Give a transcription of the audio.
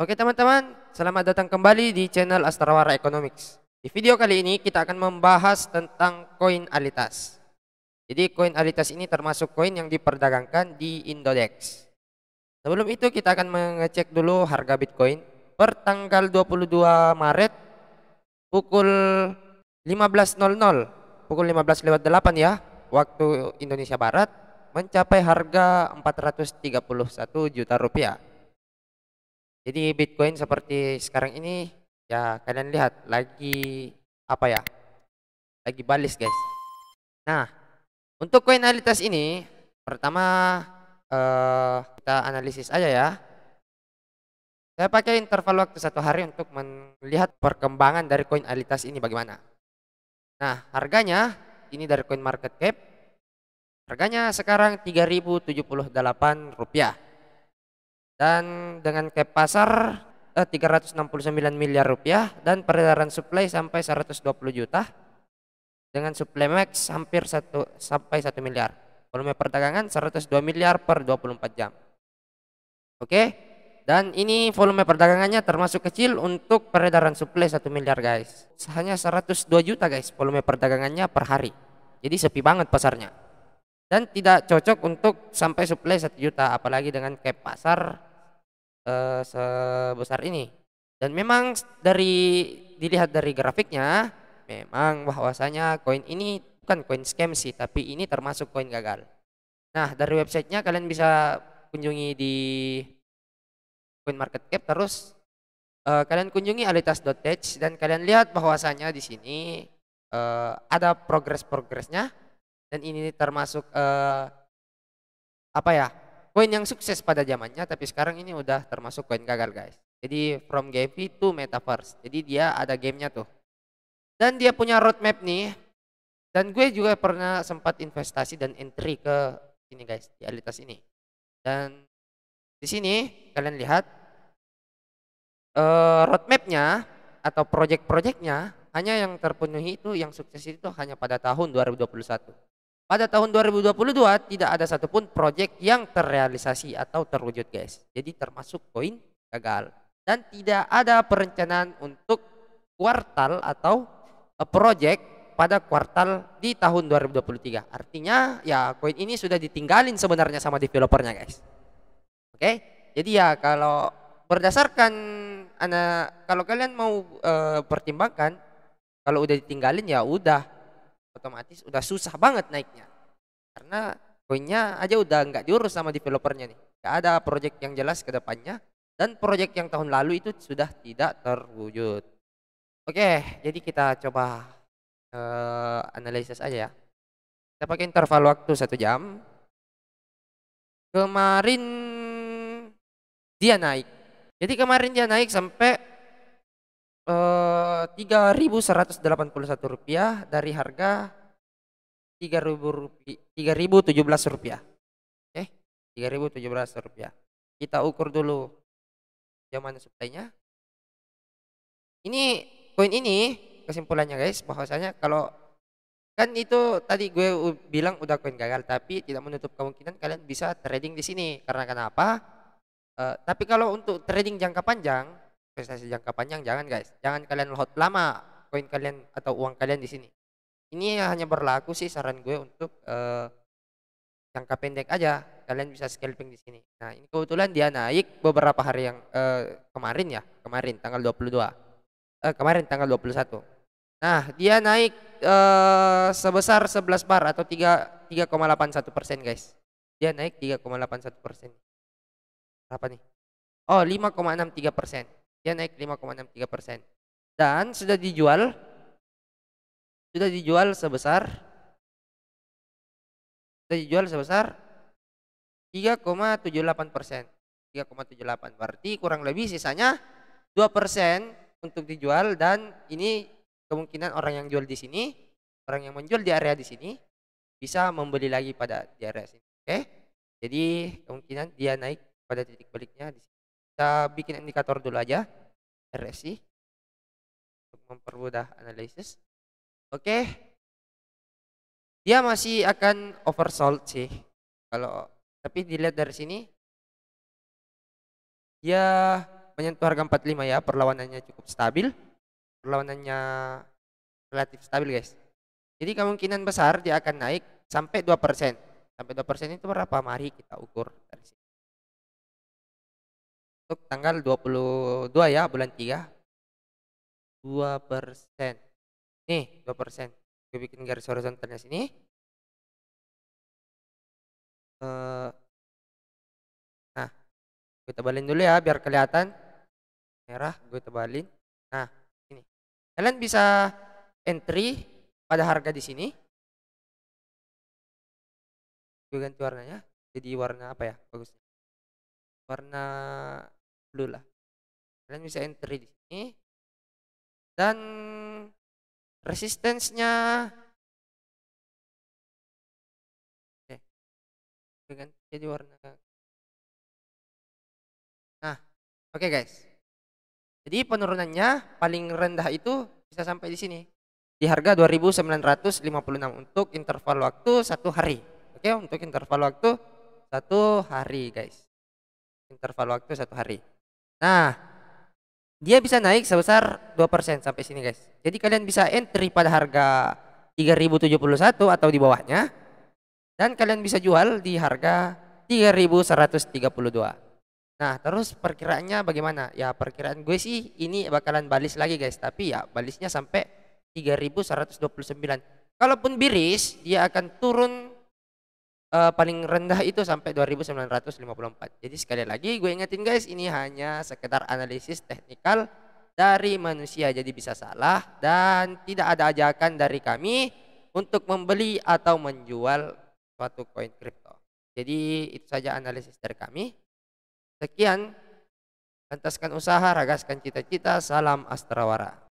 Oke teman-teman, selamat datang kembali di channel Astrawara Economics. Di video kali ini kita akan membahas tentang koin alitas. Jadi koin alitas ini termasuk koin yang diperdagangkan di Indodex. Sebelum itu kita akan mengecek dulu harga Bitcoin per tanggal 22 Maret pukul 15.00 pukul 15.08 ya waktu Indonesia Barat mencapai harga 431 juta rupiah jadi Bitcoin seperti sekarang ini ya kalian lihat lagi apa ya? Lagi balis guys. Nah, untuk koin alitas ini pertama uh, kita analisis aja ya. Saya pakai interval waktu satu hari untuk melihat perkembangan dari koin alitas ini bagaimana. Nah, harganya ini dari koin market cap. Harganya sekarang 3078 rupiah dan dengan cap pasar eh, 369 miliar rupiah dan peredaran supply sampai 120 juta dengan supply max hampir 1 sampai 1 miliar volume perdagangan 102 miliar per 24 jam oke dan ini volume perdagangannya termasuk kecil untuk peredaran supply 1 miliar guys hanya 102 juta guys volume perdagangannya per hari jadi sepi banget pasarnya dan tidak cocok untuk sampai supply 1 juta apalagi dengan cap pasar Eh, sebesar ini dan memang dari dilihat dari grafiknya memang bahwasanya koin ini bukan koin scam sih tapi ini termasuk koin gagal nah dari websitenya kalian bisa kunjungi di coin market cap terus uh, kalian kunjungi alitas.tech dan kalian lihat bahwasanya di sini uh, ada progress progresnya dan ini termasuk uh, apa ya koin yang sukses pada zamannya tapi sekarang ini udah termasuk koin gagal guys jadi from GP to metaverse jadi dia ada gamenya tuh dan dia punya roadmap nih dan gue juga pernah sempat investasi dan entry ke ini guys di alitas ini dan di sini kalian lihat uh, roadmapnya atau project-projectnya hanya yang terpenuhi itu yang sukses itu hanya pada tahun 2021 pada tahun 2022 tidak ada satupun proyek yang terrealisasi atau terwujud guys. Jadi termasuk koin gagal. Dan tidak ada perencanaan untuk kuartal atau eh, proyek pada kuartal di tahun 2023. Artinya ya koin ini sudah ditinggalin sebenarnya sama developernya guys. Oke, okay? jadi ya kalau berdasarkan anak kalau kalian mau e, pertimbangkan kalau udah ditinggalin ya udah otomatis udah susah banget naiknya karena koinnya aja udah nggak diurus sama developernya nih nggak ada project yang jelas ke depannya dan project yang tahun lalu itu sudah tidak terwujud oke jadi kita coba uh, analisis aja ya kita pakai interval waktu satu jam kemarin dia naik jadi kemarin dia naik sampai Eh, rp rupiah dari harga Rp3.017. Oke, Rp3.017. Kita ukur dulu zaman mana supply-nya. Ini koin ini kesimpulannya guys bahwasanya kalau kan itu tadi gue bilang udah koin gagal tapi tidak menutup kemungkinan kalian bisa trading di sini karena kenapa? Uh, tapi kalau untuk trading jangka panjang investasi jangka panjang jangan guys jangan kalian hold lama koin kalian atau uang kalian di sini ini hanya berlaku sih saran gue untuk uh, jangka pendek aja kalian bisa scalping di sini nah ini kebetulan dia naik beberapa hari yang uh, kemarin ya kemarin tanggal 22 uh, eh, kemarin tanggal 21 nah dia naik uh, sebesar 11 bar atau 3,81 persen guys dia naik 3,81 persen apa nih oh 5,63 persen dia naik 5,63 persen dan sudah dijual sudah dijual sebesar sudah dijual sebesar 3,78 persen 3,78 berarti kurang lebih sisanya 2 persen untuk dijual dan ini kemungkinan orang yang jual di sini orang yang menjual di area di sini bisa membeli lagi pada di area sini oke okay? jadi kemungkinan dia naik pada titik baliknya di sini kita bikin indikator dulu aja RSI untuk mempermudah analisis oke okay. dia masih akan oversold sih kalau tapi dilihat dari sini dia menyentuh harga 45 ya perlawanannya cukup stabil perlawanannya relatif stabil guys jadi kemungkinan besar dia akan naik sampai 2% sampai 2% itu berapa mari kita ukur dari sini untuk tanggal 22 ya bulan 3 2 persen nih 2 persen gue bikin garis horizontalnya sini eh, nah gue tebalin dulu ya biar kelihatan merah gue tebalin nah ini kalian bisa entry pada harga di sini gue ganti warnanya jadi warna apa ya bagus warna dulu lah kalian bisa entry di sini dan resistensnya oke dengan jadi warna kan. nah oke okay guys jadi penurunannya paling rendah itu bisa sampai di sini di harga 2956 untuk interval waktu satu hari oke okay, untuk interval waktu satu hari guys interval waktu satu hari Nah, dia bisa naik sebesar 2% sampai sini guys. Jadi kalian bisa entry pada harga 3071 atau di bawahnya dan kalian bisa jual di harga 3132. Nah, terus perkiraannya bagaimana? Ya, perkiraan gue sih ini bakalan balis lagi guys, tapi ya balisnya sampai 3129. Kalaupun biris, dia akan turun uh, paling rendah itu sampai 2954. Jadi sekali lagi gue ingetin guys, ini hanya sekedar analisis teknikal dari manusia. Jadi bisa salah dan tidak ada ajakan dari kami untuk membeli atau menjual suatu koin kripto. Jadi itu saja analisis dari kami. Sekian, lantaskan usaha, ragaskan cita-cita, salam astrawara.